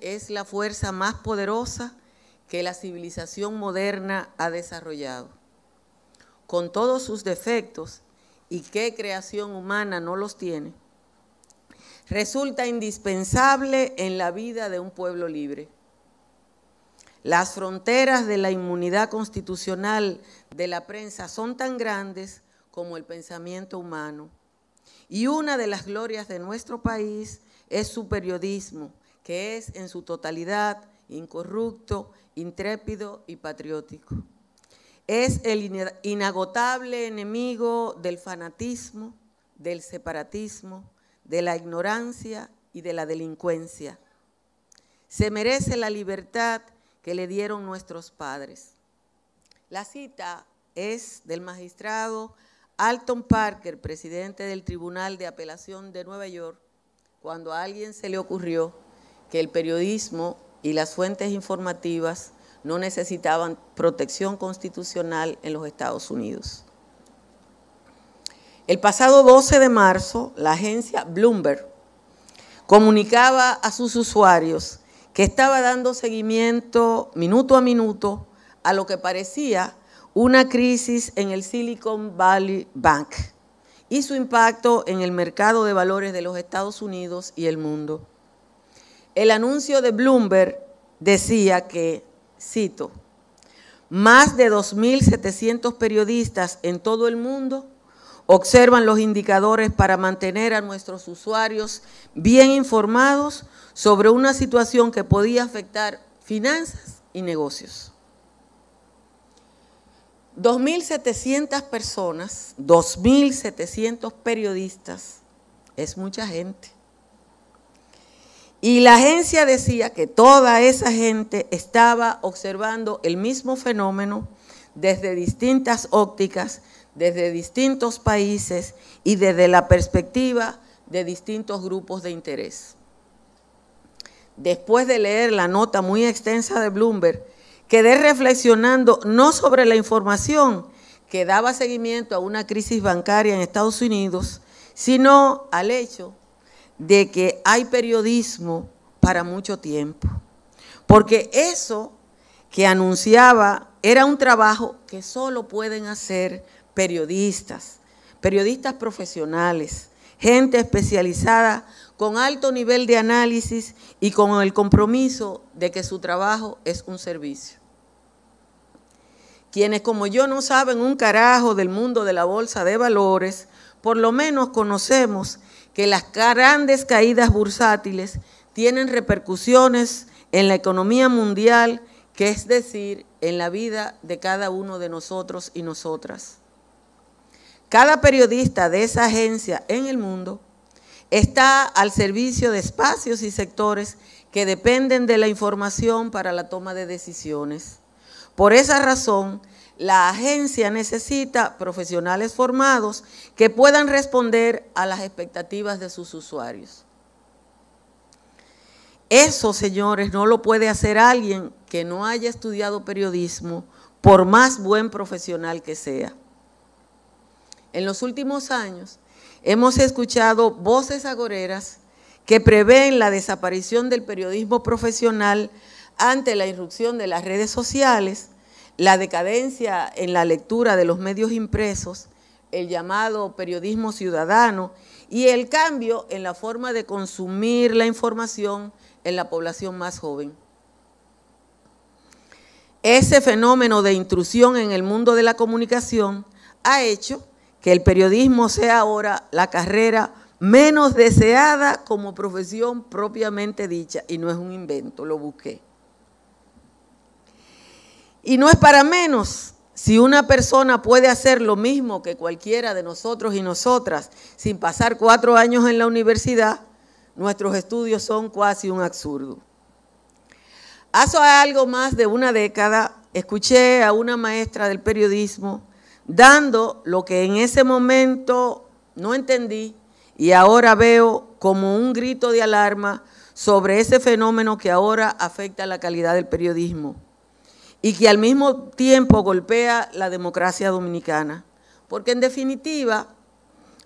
es la fuerza más poderosa que la civilización moderna ha desarrollado. Con todos sus defectos, y qué creación humana no los tiene, resulta indispensable en la vida de un pueblo libre. Las fronteras de la inmunidad constitucional de la prensa son tan grandes como el pensamiento humano. Y una de las glorias de nuestro país es su periodismo, que es en su totalidad incorrupto, intrépido y patriótico. Es el inagotable enemigo del fanatismo, del separatismo, de la ignorancia y de la delincuencia. Se merece la libertad que le dieron nuestros padres. La cita es del magistrado Alton Parker, presidente del Tribunal de Apelación de Nueva York, cuando a alguien se le ocurrió que el periodismo y las fuentes informativas no necesitaban protección constitucional en los Estados Unidos. El pasado 12 de marzo, la agencia Bloomberg comunicaba a sus usuarios que estaba dando seguimiento minuto a minuto a lo que parecía una crisis en el Silicon Valley Bank y su impacto en el mercado de valores de los Estados Unidos y el mundo el anuncio de Bloomberg decía que, cito, más de 2.700 periodistas en todo el mundo observan los indicadores para mantener a nuestros usuarios bien informados sobre una situación que podía afectar finanzas y negocios. 2.700 personas, 2.700 periodistas, es mucha gente. Y la agencia decía que toda esa gente estaba observando el mismo fenómeno desde distintas ópticas, desde distintos países y desde la perspectiva de distintos grupos de interés. Después de leer la nota muy extensa de Bloomberg, quedé reflexionando no sobre la información que daba seguimiento a una crisis bancaria en Estados Unidos, sino al hecho de que hay periodismo para mucho tiempo. Porque eso que anunciaba era un trabajo que solo pueden hacer periodistas, periodistas profesionales, gente especializada con alto nivel de análisis y con el compromiso de que su trabajo es un servicio. Quienes como yo no saben un carajo del mundo de la bolsa de valores, por lo menos conocemos que las grandes caídas bursátiles tienen repercusiones en la economía mundial, que es decir, en la vida de cada uno de nosotros y nosotras. Cada periodista de esa agencia en el mundo está al servicio de espacios y sectores que dependen de la información para la toma de decisiones. Por esa razón, la agencia necesita profesionales formados que puedan responder a las expectativas de sus usuarios. Eso, señores, no lo puede hacer alguien que no haya estudiado periodismo, por más buen profesional que sea. En los últimos años hemos escuchado voces agoreras que prevén la desaparición del periodismo profesional ante la irrupción de las redes sociales la decadencia en la lectura de los medios impresos, el llamado periodismo ciudadano y el cambio en la forma de consumir la información en la población más joven. Ese fenómeno de intrusión en el mundo de la comunicación ha hecho que el periodismo sea ahora la carrera menos deseada como profesión propiamente dicha, y no es un invento, lo busqué. Y no es para menos si una persona puede hacer lo mismo que cualquiera de nosotros y nosotras sin pasar cuatro años en la universidad, nuestros estudios son casi un absurdo. Hace algo más de una década escuché a una maestra del periodismo dando lo que en ese momento no entendí y ahora veo como un grito de alarma sobre ese fenómeno que ahora afecta la calidad del periodismo y que al mismo tiempo golpea la democracia dominicana. Porque en definitiva,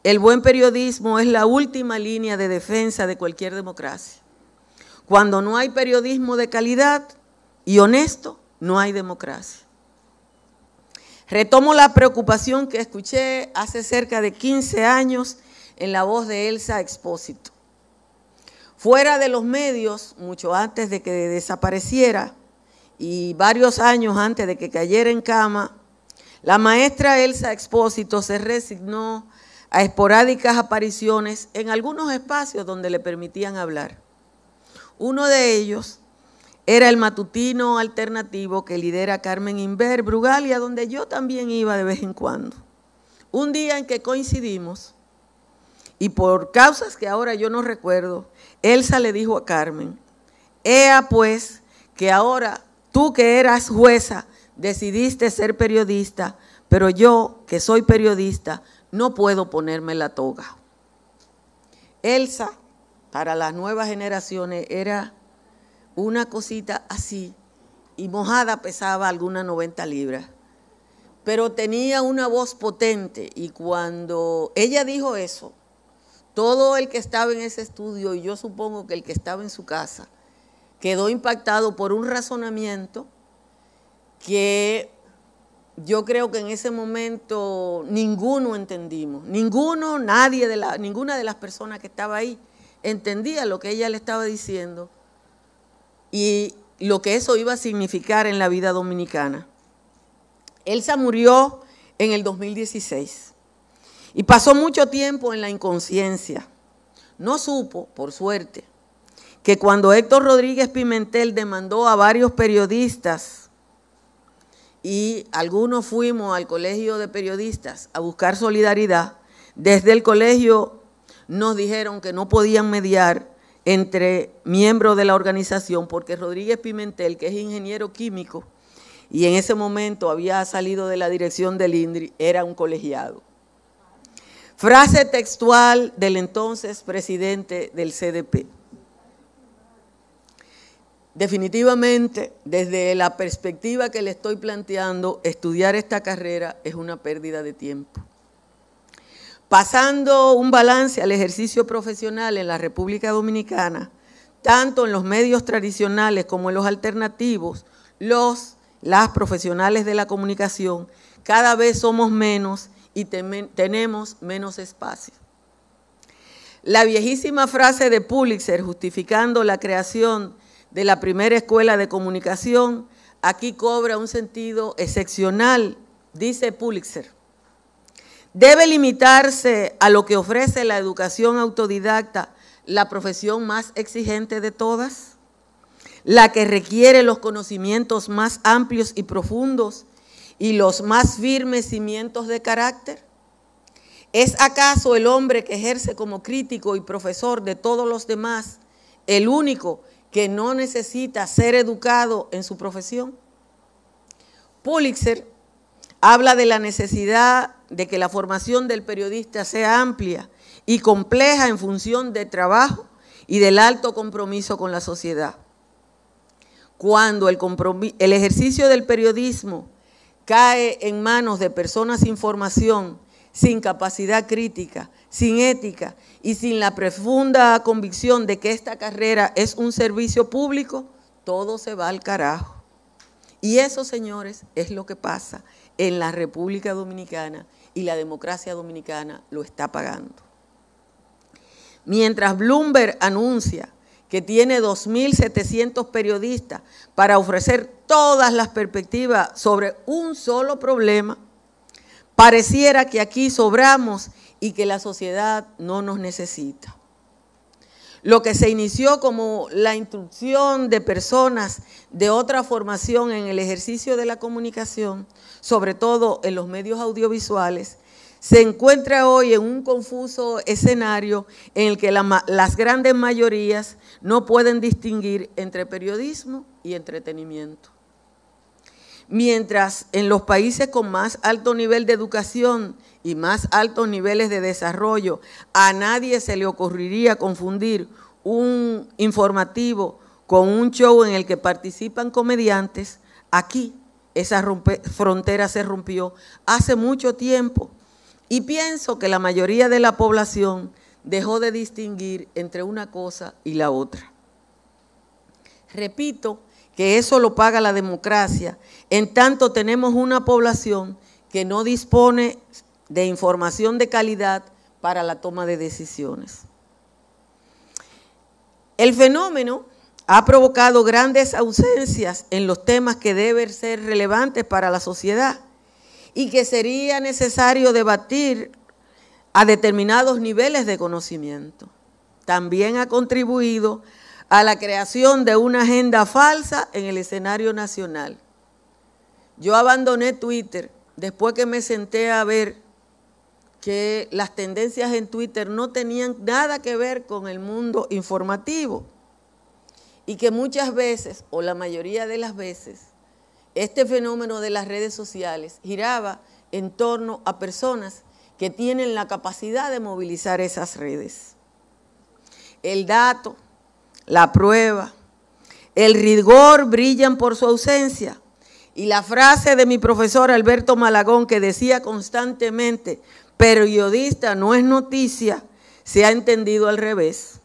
el buen periodismo es la última línea de defensa de cualquier democracia. Cuando no hay periodismo de calidad y honesto, no hay democracia. Retomo la preocupación que escuché hace cerca de 15 años en la voz de Elsa Expósito. Fuera de los medios, mucho antes de que desapareciera, y varios años antes de que cayera en cama, la maestra Elsa Expósito se resignó a esporádicas apariciones en algunos espacios donde le permitían hablar. Uno de ellos era el matutino alternativo que lidera Carmen Inver Brugalia, donde yo también iba de vez en cuando. Un día en que coincidimos, y por causas que ahora yo no recuerdo, Elsa le dijo a Carmen, Ea pues que ahora Tú que eras jueza, decidiste ser periodista, pero yo que soy periodista, no puedo ponerme la toga. Elsa, para las nuevas generaciones, era una cosita así, y mojada pesaba algunas 90 libras, pero tenía una voz potente, y cuando ella dijo eso, todo el que estaba en ese estudio, y yo supongo que el que estaba en su casa, quedó impactado por un razonamiento que yo creo que en ese momento ninguno entendimos, ninguno, nadie de la, ninguna de las personas que estaba ahí entendía lo que ella le estaba diciendo y lo que eso iba a significar en la vida dominicana. Elsa murió en el 2016 y pasó mucho tiempo en la inconsciencia. No supo, por suerte, que cuando Héctor Rodríguez Pimentel demandó a varios periodistas, y algunos fuimos al colegio de periodistas a buscar solidaridad, desde el colegio nos dijeron que no podían mediar entre miembros de la organización porque Rodríguez Pimentel, que es ingeniero químico, y en ese momento había salido de la dirección del INDRI, era un colegiado. Frase textual del entonces presidente del CDP. Definitivamente, desde la perspectiva que le estoy planteando, estudiar esta carrera es una pérdida de tiempo. Pasando un balance al ejercicio profesional en la República Dominicana, tanto en los medios tradicionales como en los alternativos, los, las profesionales de la comunicación, cada vez somos menos y tenemos menos espacio. La viejísima frase de Pulitzer justificando la creación de la primera escuela de comunicación, aquí cobra un sentido excepcional, dice Pulitzer. Debe limitarse a lo que ofrece la educación autodidacta, la profesión más exigente de todas, la que requiere los conocimientos más amplios y profundos y los más firmes cimientos de carácter. ¿Es acaso el hombre que ejerce como crítico y profesor de todos los demás el único que no necesita ser educado en su profesión. Pulitzer habla de la necesidad de que la formación del periodista sea amplia y compleja en función del trabajo y del alto compromiso con la sociedad. Cuando el, el ejercicio del periodismo cae en manos de personas sin formación sin capacidad crítica, sin ética y sin la profunda convicción de que esta carrera es un servicio público, todo se va al carajo. Y eso, señores, es lo que pasa en la República Dominicana y la democracia dominicana lo está pagando. Mientras Bloomberg anuncia que tiene 2.700 periodistas para ofrecer todas las perspectivas sobre un solo problema, Pareciera que aquí sobramos y que la sociedad no nos necesita. Lo que se inició como la instrucción de personas de otra formación en el ejercicio de la comunicación, sobre todo en los medios audiovisuales, se encuentra hoy en un confuso escenario en el que las grandes mayorías no pueden distinguir entre periodismo y entretenimiento. Mientras en los países con más alto nivel de educación y más altos niveles de desarrollo, a nadie se le ocurriría confundir un informativo con un show en el que participan comediantes, aquí esa frontera se rompió hace mucho tiempo. Y pienso que la mayoría de la población dejó de distinguir entre una cosa y la otra. Repito, que eso lo paga la democracia. En tanto tenemos una población que no dispone de información de calidad para la toma de decisiones. El fenómeno ha provocado grandes ausencias en los temas que deben ser relevantes para la sociedad y que sería necesario debatir a determinados niveles de conocimiento. También ha contribuido a la creación de una agenda falsa en el escenario nacional. Yo abandoné Twitter después que me senté a ver que las tendencias en Twitter no tenían nada que ver con el mundo informativo y que muchas veces, o la mayoría de las veces, este fenómeno de las redes sociales giraba en torno a personas que tienen la capacidad de movilizar esas redes. El dato la prueba. El rigor brillan por su ausencia. Y la frase de mi profesor Alberto Malagón que decía constantemente, periodista no es noticia, se ha entendido al revés.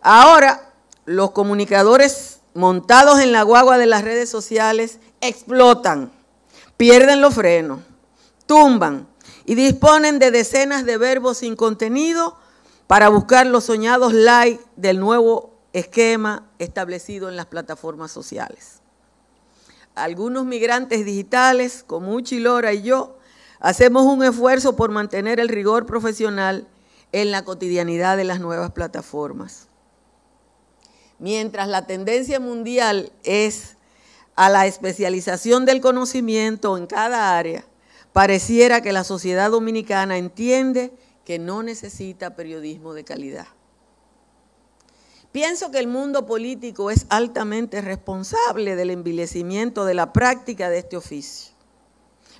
Ahora, los comunicadores montados en la guagua de las redes sociales explotan, pierden los frenos, tumban y disponen de decenas de verbos sin contenido para buscar los soñados likes del nuevo esquema establecido en las plataformas sociales. Algunos migrantes digitales, como Lora y yo, hacemos un esfuerzo por mantener el rigor profesional en la cotidianidad de las nuevas plataformas. Mientras la tendencia mundial es a la especialización del conocimiento en cada área, pareciera que la sociedad dominicana entiende que no necesita periodismo de calidad. Pienso que el mundo político es altamente responsable del envilecimiento de la práctica de este oficio.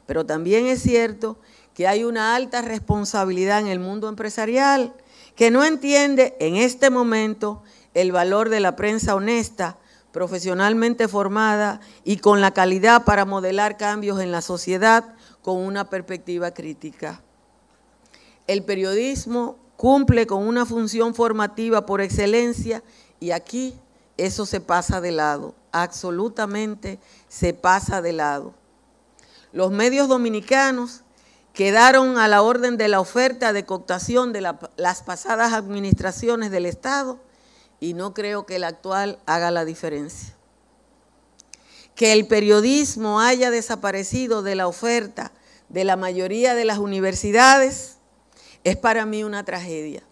Pero también es cierto que hay una alta responsabilidad en el mundo empresarial que no entiende en este momento el valor de la prensa honesta, profesionalmente formada y con la calidad para modelar cambios en la sociedad con una perspectiva crítica. El periodismo cumple con una función formativa por excelencia y aquí eso se pasa de lado, absolutamente se pasa de lado. Los medios dominicanos quedaron a la orden de la oferta de cooptación de las pasadas administraciones del Estado y no creo que el actual haga la diferencia. Que el periodismo haya desaparecido de la oferta de la mayoría de las universidades es para mí una tragedia.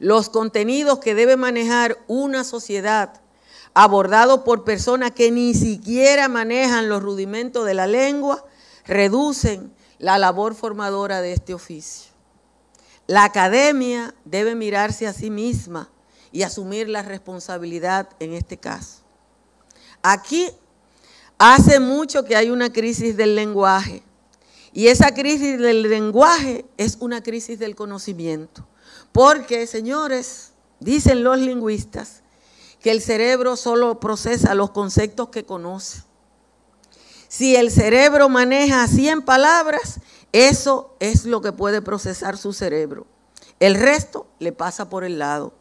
Los contenidos que debe manejar una sociedad abordado por personas que ni siquiera manejan los rudimentos de la lengua, reducen la labor formadora de este oficio. La academia debe mirarse a sí misma y asumir la responsabilidad en este caso. Aquí hace mucho que hay una crisis del lenguaje y esa crisis del lenguaje es una crisis del conocimiento. Porque, señores, dicen los lingüistas que el cerebro solo procesa los conceptos que conoce. Si el cerebro maneja 100 palabras, eso es lo que puede procesar su cerebro. El resto le pasa por el lado.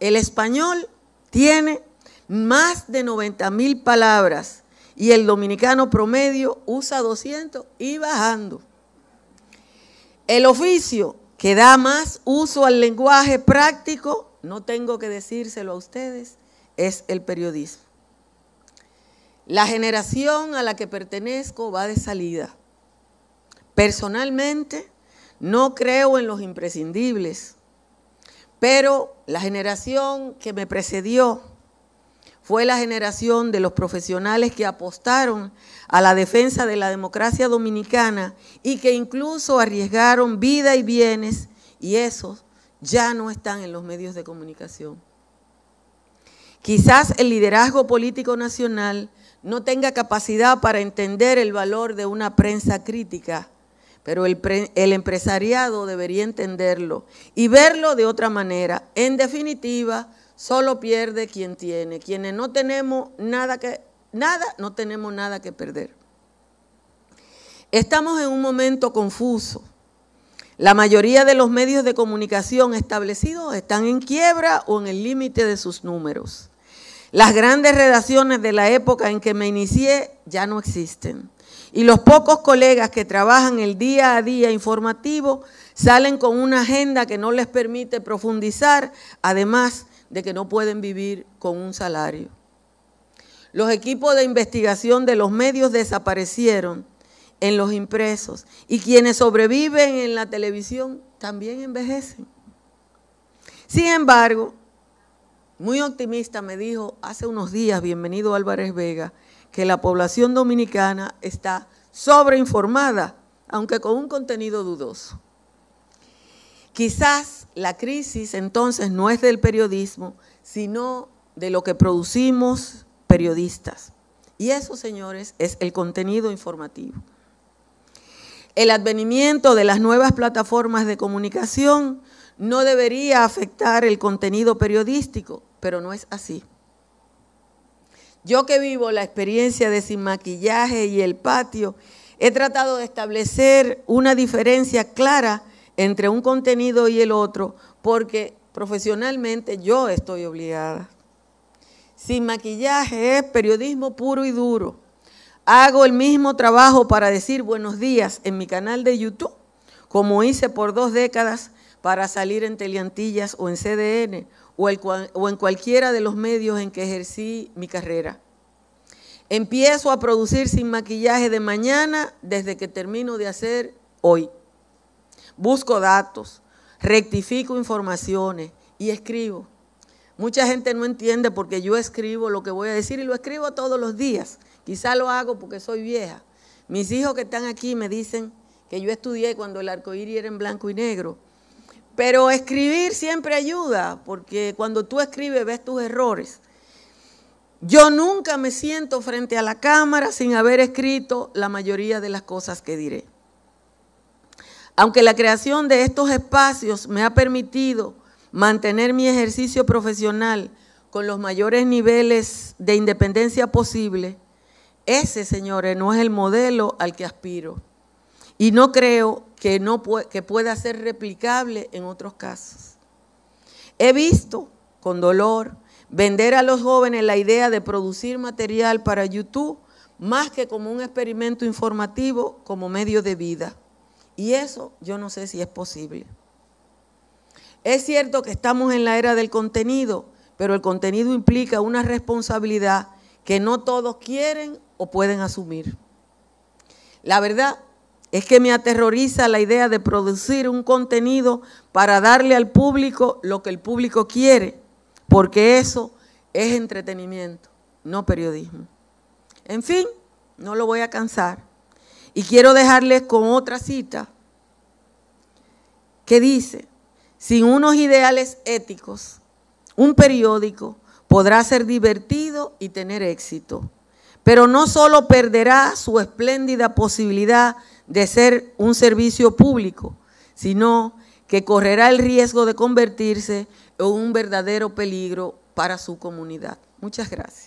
El español tiene más de 90 mil palabras y el dominicano promedio usa 200 y bajando. El oficio que da más uso al lenguaje práctico, no tengo que decírselo a ustedes, es el periodismo. La generación a la que pertenezco va de salida. Personalmente, no creo en los imprescindibles, pero la generación que me precedió, fue la generación de los profesionales que apostaron a la defensa de la democracia dominicana y que incluso arriesgaron vida y bienes, y esos ya no están en los medios de comunicación. Quizás el liderazgo político nacional no tenga capacidad para entender el valor de una prensa crítica, pero el, el empresariado debería entenderlo y verlo de otra manera. En definitiva, solo pierde quien tiene. Quienes no tenemos nada que, nada, no tenemos nada que perder. Estamos en un momento confuso. La mayoría de los medios de comunicación establecidos están en quiebra o en el límite de sus números. Las grandes redacciones de la época en que me inicié ya no existen. Y los pocos colegas que trabajan el día a día informativo salen con una agenda que no les permite profundizar. Además, de que no pueden vivir con un salario. Los equipos de investigación de los medios desaparecieron en los impresos y quienes sobreviven en la televisión también envejecen. Sin embargo, muy optimista me dijo hace unos días, bienvenido Álvarez Vega, que la población dominicana está sobreinformada, aunque con un contenido dudoso. Quizás la crisis entonces no es del periodismo, sino de lo que producimos periodistas. Y eso, señores, es el contenido informativo. El advenimiento de las nuevas plataformas de comunicación no debería afectar el contenido periodístico, pero no es así. Yo que vivo la experiencia de sin maquillaje y el patio, he tratado de establecer una diferencia clara entre un contenido y el otro, porque profesionalmente yo estoy obligada. Sin maquillaje es periodismo puro y duro. Hago el mismo trabajo para decir buenos días en mi canal de YouTube, como hice por dos décadas para salir en Teleantillas o en CDN o, o en cualquiera de los medios en que ejercí mi carrera. Empiezo a producir sin maquillaje de mañana desde que termino de hacer hoy busco datos, rectifico informaciones y escribo. Mucha gente no entiende porque yo escribo lo que voy a decir y lo escribo todos los días. Quizá lo hago porque soy vieja. Mis hijos que están aquí me dicen que yo estudié cuando el arcoíris era en blanco y negro. Pero escribir siempre ayuda porque cuando tú escribes ves tus errores. Yo nunca me siento frente a la cámara sin haber escrito la mayoría de las cosas que diré. Aunque la creación de estos espacios me ha permitido mantener mi ejercicio profesional con los mayores niveles de independencia posible, ese, señores, no es el modelo al que aspiro. Y no creo que, no que pueda ser replicable en otros casos. He visto con dolor vender a los jóvenes la idea de producir material para YouTube más que como un experimento informativo, como medio de vida. Y eso yo no sé si es posible. Es cierto que estamos en la era del contenido, pero el contenido implica una responsabilidad que no todos quieren o pueden asumir. La verdad es que me aterroriza la idea de producir un contenido para darle al público lo que el público quiere, porque eso es entretenimiento, no periodismo. En fin, no lo voy a cansar. Y quiero dejarles con otra cita que dice, sin unos ideales éticos, un periódico podrá ser divertido y tener éxito, pero no solo perderá su espléndida posibilidad de ser un servicio público, sino que correrá el riesgo de convertirse en un verdadero peligro para su comunidad. Muchas gracias.